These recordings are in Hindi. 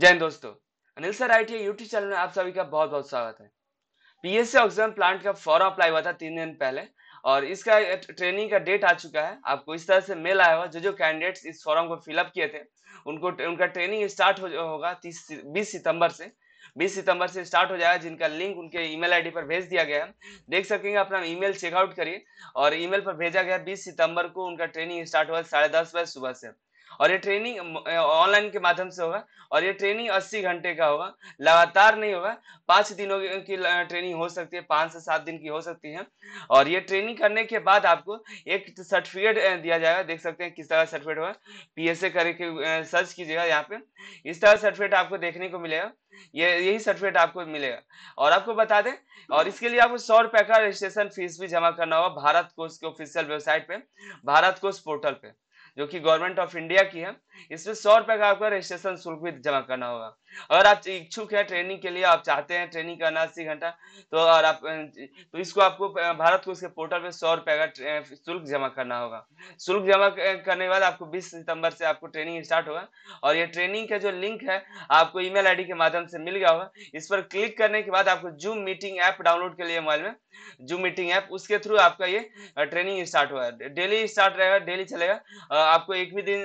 जय हिंद दोस्तों Anil sir I T YouTube channel में आप सभी का बहुत बहुत स्वागत है पीएससी ऑक्सीजन प्लांट का फॉर्म अप्लाई हुआ था तीन दिन पहले और इसका ट्रेनिंग का डेट आ चुका है आपको इस तरह से मेल आया हुआ जो जो कैंडिडेट्स इस फॉर्म को फिलअप किए थे उनको उनका ट्रेनिंग स्टार्ट हो, होगा तीस बीस सितंबर से 20 सितंबर से स्टार्ट हो जाएगा जिनका लिंक उनके ईमेल आईडी पर भेज दिया गया है देख सकेंगे अपना ईमेल चेकआउट करिए और ईमेल पर भेजा गया 20 सितंबर को उनका ट्रेनिंग स्टार्ट हुआ साढ़े दस बजे सुबह से और ये ट्रेनिंग ऑनलाइन के माध्यम से होगा और ये ट्रेनिंग 80 घंटे का होगा लगातार नहीं होगा पाँच दिनों की ट्रेनिंग हो सकती है पाँच से सात दिन की हो सकती है और ये ट्रेनिंग करने के बाद आपको एक सर्टिफिकेट दिया जाएगा देख सकते हैं किस तरह सर्टिफिकेट होगा पी एस करके सर्च कीजिएगा यहाँ पे इस तरह सर्टिफिकेट आपको देखने को मिलेगा ये यही सर्टिफिकेट आपको मिलेगा और आपको बता दें और इसके लिए आपको सौ रुपए का रजिस्ट्रेशन फीस भी जमा करना होगा भारत कोर्स के ऑफिशियल वेबसाइट पे भारत कोर्स पोर्टल पे जो कि गवर्नमेंट ऑफ इंडिया की है इसमें सौ रुपए का आपका रजिस्ट्रेशन शुल्क भी जमा करना होगा अगर आप इच्छुक हैं ट्रेनिंग के लिए आप चाहते हैं ट्रेनिंग करना अस्सी घंटा तो और आप तो इसको आपको भारत को इसके पोर्टल पे सौ रुपये का शुल्क जमा करना होगा शुल्क जमा करने के बाद आपको 20 सितंबर से आपको ट्रेनिंग स्टार्ट होगा और ये ट्रेनिंग का जो लिंक है आपको ईमेल आईडी के माध्यम से मिल गया होगा इस पर क्लिक करने के बाद आपको जूम मीटिंग ऐप डाउनलोड के लिए मोबाइल में जूम मीटिंग ऐप उसके थ्रू आपका ये ट्रेनिंग स्टार्ट होगा डेली स्टार्ट रहेगा डेली चलेगा आपको एक भी दिन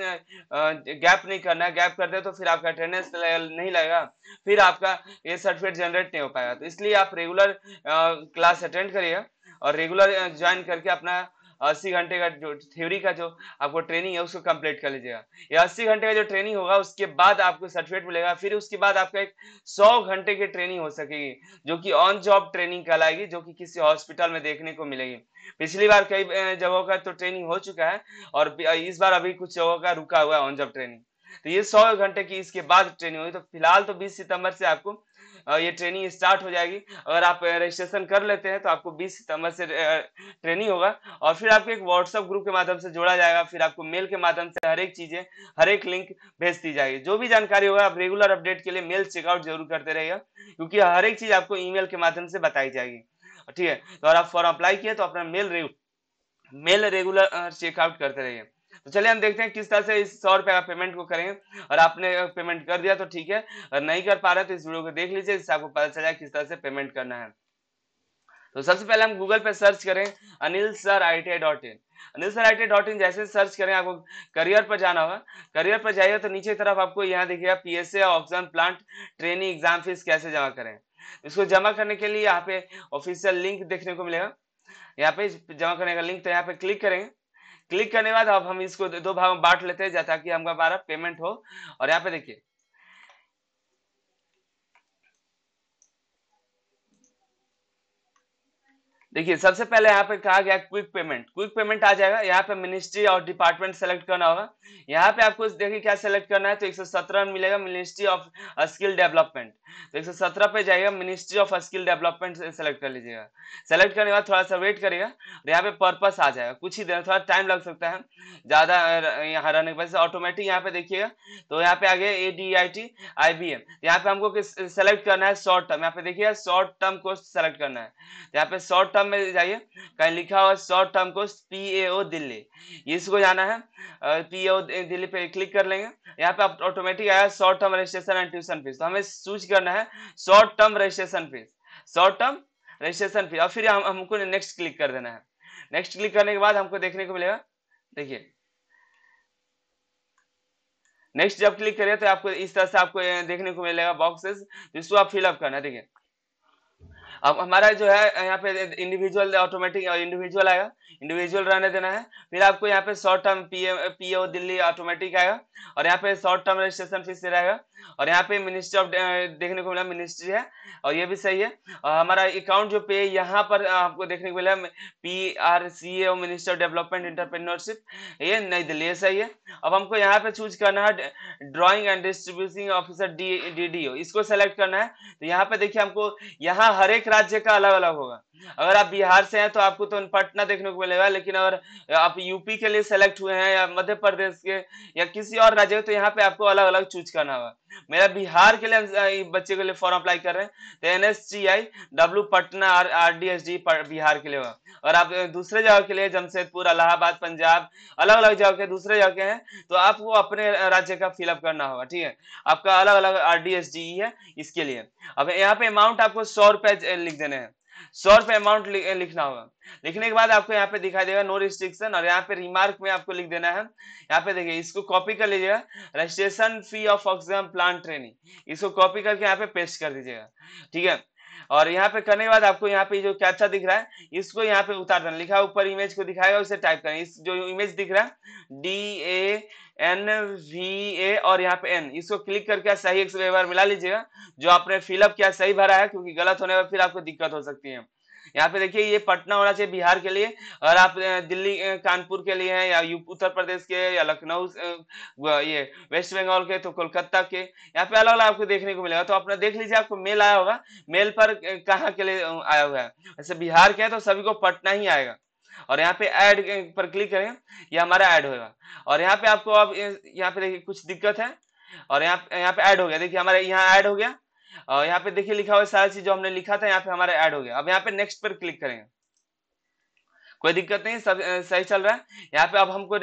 गैप नहीं करना है गैप करते तो फिर आपका अटेंडेंस नहीं नहीं लगेगा फिर आपका ये सर्टिफिकेट जनरेट नहीं हो पाएगा तो इसलिए आप रेगुलर क्लास अटेंड करिएगा और रेगुलर ज्वाइन करके अपना अस्सी घंटे का जो थ्योरी का जो आपको ट्रेनिंग है उसको कंप्लीट कर लीजिएगा ये अस्सी घंटे का जो ट्रेनिंग होगा उसके बाद आपको सर्टिफिकेट मिलेगा फिर उसके बाद आपका एक सौ घंटे की ट्रेनिंग हो सकेगी जो कि ऑन जॉब ट्रेनिंग कहलाएगी जो कि किसी हॉस्पिटल में देखने को मिलेगी पिछली बार कई जगहों का तो ट्रेनिंग हो चुका है और इस बार अभी कुछ जगहों का रुका हुआ है ऑन जॉब ट्रेनिंग तो ये सौ घंटे की इसके बाद ट्रेनिंग होगी तो फिलहाल तो 20 सितंबर से आपको ये ट्रेनिंग स्टार्ट हो जाएगी अगर आप रजिस्ट्रेशन कर लेते हैं तो आपको 20 सितंबर से ट्रेनिंग होगा और फिर आपको एक व्हाट्सअप ग्रुप के माध्यम से जोड़ा जाएगा फिर आपको मेल के माध्यम से हर एक चीज़ें हर एक लिंक भेज दी जाएगी जो भी जानकारी होगा आप रेगुलर अपडेट के लिए मेल चेकआउट जरूर करते रहिएगा क्योंकि हर एक चीज़ आपको ई के माध्यम से बताई जाएगी ठीक है तो अगर आप फॉर्म अप्लाई किए तो अपना मेल मेल रेगुलर चेकआउट करते रहिए तो चलिए हम देखते हैं किस तरह से इस सौ रुपए का पेमेंट को करें और आपने पेमेंट कर दिया तो ठीक है और नहीं कर पा रहे तो इस वीडियो को देख लीजिए जिससे आपको पता चला किस तरह से पेमेंट करना है तो सबसे पहले हम गूगल पे सर्च करें Anil sir I T I dot in Anil sir I T dot in जैसे सर्च करें आपको करियर पर जाना होगा करियर पर जाइए तो नीचे तरफ आपको यहाँ देखिएगा P S oxygen plant training exam fees कैसे जमा करें इसको जमा करने के लिए यहाँ पे ऑफिशियल लिंक देखने को मिलेगा यहाँ पे जमा करने का लिंक तो यहाँ पे क्लिक करेंगे क्लिक करने के बाद अब हम इसको दो भाग में बांट लेते हैं ताकि हम हमारा पेमेंट हो और यहाँ पे देखिए देखिए सबसे पहले यहाँ पे कहा गया क्विक पेमेंट क्विक पेमेंट आ जाएगा यहाँ पे मिनिस्ट्री और डिपार्टमेंट सेलेक्ट करना होगा यहाँ पे आपको देखिए क्या सेलेक्ट करना है तो 117 मिलेगा मिनिस्ट्री ऑफ स्किल डेवलपमेंट तो 117 पे जाएगा ministry of skill development select कर लीजिएगा सेलेक्ट करने के बाद थोड़ा सा वेट करेगा और यहाँ पे पर्पस आ जाएगा कुछ ही देर थोड़ा टाइम लग सकता है ज़्यादा यहाँ रहने के वजह ऑटोमेटिक यहाँ पे देखिएगा तो यहाँ पे आ गया A D I T I B M यहाँ पे हमको सेलेक्ट करना है शॉर्ट टर्म यहाँ पे देखिएगा शॉर्ट टर्म को सेलेक्ट करना है तो यहाँ पे शॉर्ट टर्म टर्म में जाइए कहीं लिखा हुआ शॉर्ट टर्म को पी ए ओ दिल्ली इसको जाना है पी ए ओ दिल्ली पे क्लिक कर लेंगे यहाँ पे आप ऑटोमेटिक आया short term registration and tuition fees तो हमें चूज करना है short term registration fees short term registration fees और फिर हम, हमको नेक्स्ट क्लिक कर देना है नेक्स्ट क्लिक करने के बाद हमको देखने को मिलेगा देखिए नेक्स्ट जब क्लिक करें तो आपको इस तरह से आपको देखने को मिलेगा बॉक्सेस जिसको तो आप फिलअप करना है देखिए अब हमारा जो है यहाँ पे इंडिविजुअल ऑटोमेटिक इंडिविजुअल आएगा इंडिविजुअल रहने देना है फिर आपको यहाँ पे short term PM PO Delhi automatic आएगा और यहाँ पे शॉर्ट टर्म रजिस्ट्रेशन फीस रहेगा और यहाँ पे मिनिस्ट्री ऑफ देखने को मिला मिनिस्ट्री है और ये भी सही है और हमारा अकाउंट जो पे यहाँ पर आपको देखने को मिला पी आर सी ए और मिनिस्ट्री ऑफ डेवलपमेंट इंटरप्रेन्योरशिप ये नई दिल्ली ये सही है अब हमको यहाँ पे चूज करना है drawing and distributing officer D D इसको सेलेक्ट करना है तो यहाँ पे देखिए हमको यहाँ हर एक राज्य का अलग अलग होगा अगर आप बिहार से हैं तो आपको तो पटना देखने को मिलेगा लेकिन अगर आप यूपी के लिए सेलेक्ट हुए हैं या मध्य प्रदेश के या किसी और राज्य तो यहाँ पे आपको अलग अलग चूज करना होगा मेरा बिहार के लिए बच्चे के लिए फॉर्म अप्लाई कर रहे हैं तो N S G I W Patna R R D S D Bihar के लिए होगा और आप दूसरे जगह के लिए जमशेदपुर अलाहाबाद पंजाब अलग अलग जगह के दूसरे जगह के हैं तो आपको अपने राज्य का फिलअप करना होगा ठीक है आपका अलग अलग आर डी एस डी है इसके लिए अब यहाँ पे अमाउंट आपको सौ रुपए लिख देने हैं सोर्स अमाउंट लिखना होगा लिखने के बाद आपको यहाँ पे दिखाई देगा नो रिस्ट्रिक्शन और यहाँ पे रिमार्क में आपको लिख देना है यहाँ पे देखिए इसको कॉपी कर लीजिएगा registration fee of oxygen plant training इसको कॉपी करके यहाँ पे पेस्ट कर दीजिएगा ठीक है और यहाँ पे करने के बाद आपको यहाँ पे जो कैप्चा अच्छा दिख रहा है इसको यहाँ पे उतार देना लिखा ऊपर इमेज को दिखाएगा उसे टाइप करें इस जो इमेज दिख रहा है D A N V A और यहाँ पे एन इसको क्लिक करके सही एक बार मिला लीजिएगा जो आपने फिलअप किया सही भरा है क्योंकि गलत होने पर फिर आपको दिक्कत हो सकती है यहाँ पे देखिए ये पटना होना चाहिए बिहार के लिए और आप दिल्ली कानपुर के लिए है या उत्तर प्रदेश के या लखनऊ ये वेस्ट बंगाल के तो कोलकाता के यहाँ पे अलग अलग आपको देखने को मिलेगा तो अपना देख लीजिए आपको मेल आया होगा मेल पर कहाँ के लिए आया हुआ है वैसे अच्छा, बिहार के है तो सभी को पटना ही आएगा और यहाँ पे ऐड पर क्लिक करें ये हमारा ऐड होगा और यहाँ पे आपको अब यहाँ पे देखिए कुछ दिक्कत है और यहाँ यहाँ पे ऐड हो गया देखिए हमारे यहाँ ऐड हो गया यहाँ पे देखिए लिखा हुआ सारा चीज जो हमने लिखा था यहाँ पे हमारा ऐड हो गया अब यहाँ पे नेक्स्ट पर क्लिक करेंगे कोई दिक्कत नहीं सब सही चल रहा है यहाँ पे अब हमको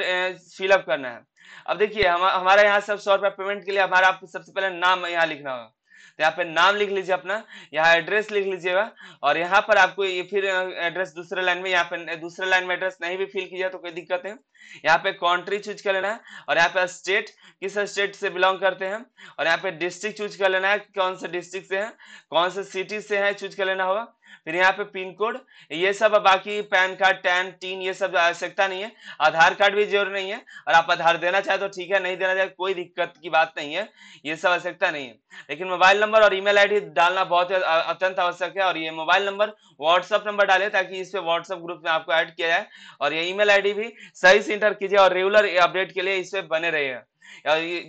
फिलअप करना है अब देखिए हम, हमारा यहाँ सब सौ रुपया पेमेंट के लिए हमारा सबसे पहले नाम यहाँ लिखना होगा तो यहाँ पे नाम लिख लीजिए अपना यहाँ एड्रेस लिख लीजिएगा और यहाँ पर आपको ये फिर एड्रेस दूसरे लाइन में यहाँ पे दूसरे लाइन में एड्रेस नहीं भी फिल किया तो कोई दिक्कत है यहाँ पे कंट्री चूज कर लेना है और यहाँ पे स्टेट किस स्टेट से बिलोंग करते हैं और यहाँ पे डिस्ट्रिक्ट चूज कर लेना है कौन से डिस्ट्रिक्ट से है कौन से सिटी से है चूज कर लेना होगा फिर यहाँ पे पिन कोड ये सब बाकी पैन कार्ड टैन टीन ये सब आवश्यकता नहीं है आधार कार्ड भी जरूर नहीं है और आप आधार देना चाहे तो ठीक है नहीं देना चाहे तो कोई दिक्कत की बात नहीं है ये सब आवश्यकता नहीं है लेकिन मोबाइल नंबर और ईमेल आईडी डालना बहुत अत्यंत आवश्यक है और ये मोबाइल नंबर व्हाट्सअप नंबर डाले ताकि इस पर व्हाट्सअप ग्रुप में आपको ऐड किया जाए और ये ई मेल भी सही से इंटर कीजिए और रेगुलर अपडेट के लिए इस पर बने रहिए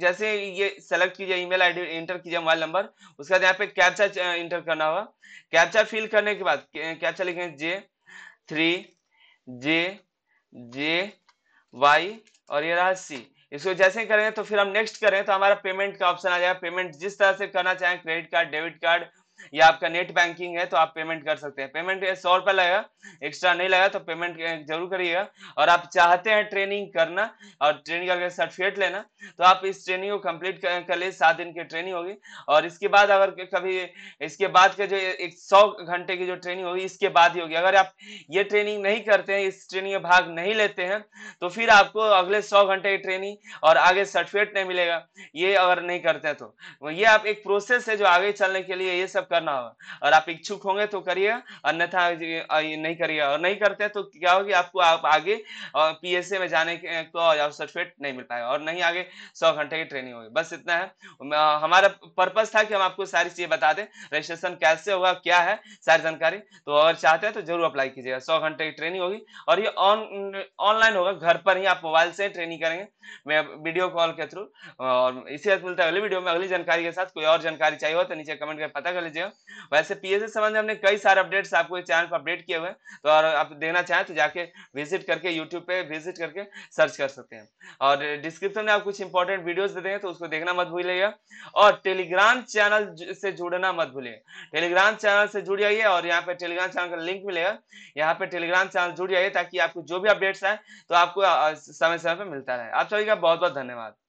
जैसे ये सेलेक्ट कीजिए ईमेल आईडी एंटर कीजिए मोबाइल नंबर उसके बाद यहाँ पे कैप्चा इंटर uh, करना होगा कैप्चा फिल करने के बाद कैप्चा लिखेंगे जे थ्री जे जे वाई और ये रहा सी इसको जैसे ही करेंगे तो फिर हम नेक्स्ट करें तो हमारा पेमेंट का ऑप्शन आ जाएगा पेमेंट जिस तरह से करना चाहें क्रेडिट कार्ड डेबिट कार्ड या आपका नेट बैंकिंग है तो आप पेमेंट कर सकते हैं पेमेंट सौ रुपया लगेगा एक्स्ट्रा नहीं लगा तो पेमेंट जरूर करिएगा और आप चाहते हैं ट्रेनिंग करना और ट्रेनिंग करके सर्टिफिकेट लेना तो आप इस ट्रेनिंग को कंप्लीट कर, ले सात दिन की ट्रेनिंग होगी और इसके बाद अगर कभी इसके बाद का जो एक सौ घंटे की जो ट्रेनिंग होगी इसके बाद ही होगी अगर आप ये ट्रेनिंग नहीं करते हैं इस ट्रेनिंग में भाग नहीं लेते हैं तो फिर आपको अगले सौ घंटे की ट्रेनिंग और आगे सर्टिफिकेट नहीं मिलेगा ये अगर नहीं करते हैं तो ये आप एक प्रोसेस है जो आगे चलने के लिए ये सब करना होगा और आप इच्छुक होंगे तो करिए अन्यथा नहीं करिए और नहीं करते तो क्या होगी आपको आप आगे पीएसए में जाने को सर्टिफिकेट नहीं मिल पाएगा और नहीं आगे सौ घंटे की ट्रेनिंग होगी बस इतना है हमारा पर्पज था कि हम आपको सारी चीजें बता दें रजिस्ट्रेशन कैसे होगा क्या है सारी जानकारी तो अगर चाहते हैं तो जरूर अप्लाई कीजिएगा सौ घंटे की ट्रेनिंग होगी और ये ऑनलाइन होगा घर पर ही आप मोबाइल से ट्रेनिंग करेंगे मैं वीडियो कॉल के थ्रू और इसी मिलता है अगली वीडियो में अगली जानकारी के साथ कोई और जानकारी चाहिए हो तो नीचे कमेंट कर पता कर लीजिए लीजिए वैसे पी एस संबंध में हमने कई सारे अपडेट्स आपको इस चैनल पर अपडेट किए हुए हैं तो और आप देखना चाहें तो जाके विजिट करके यूट्यूब पे विजिट करके सर्च कर सकते हैं और डिस्क्रिप्शन में आप कुछ इंपॉर्टेंट वीडियोज दे देंगे तो उसको देखना मत भूलिएगा और टेलीग्राम चैनल से जुड़ना मत भूलिए टेलीग्राम चैनल से जुड़ जाइए और यहाँ पे टेलीग्राम चैनल का लिंक मिलेगा यहाँ पे टेलीग्राम चैनल जुड़ जाइए ताकि आपको जो भी अपडेट्स आए तो आपको समय समय पर मिलता रहे आप सभी का बहुत बहुत धन्यवाद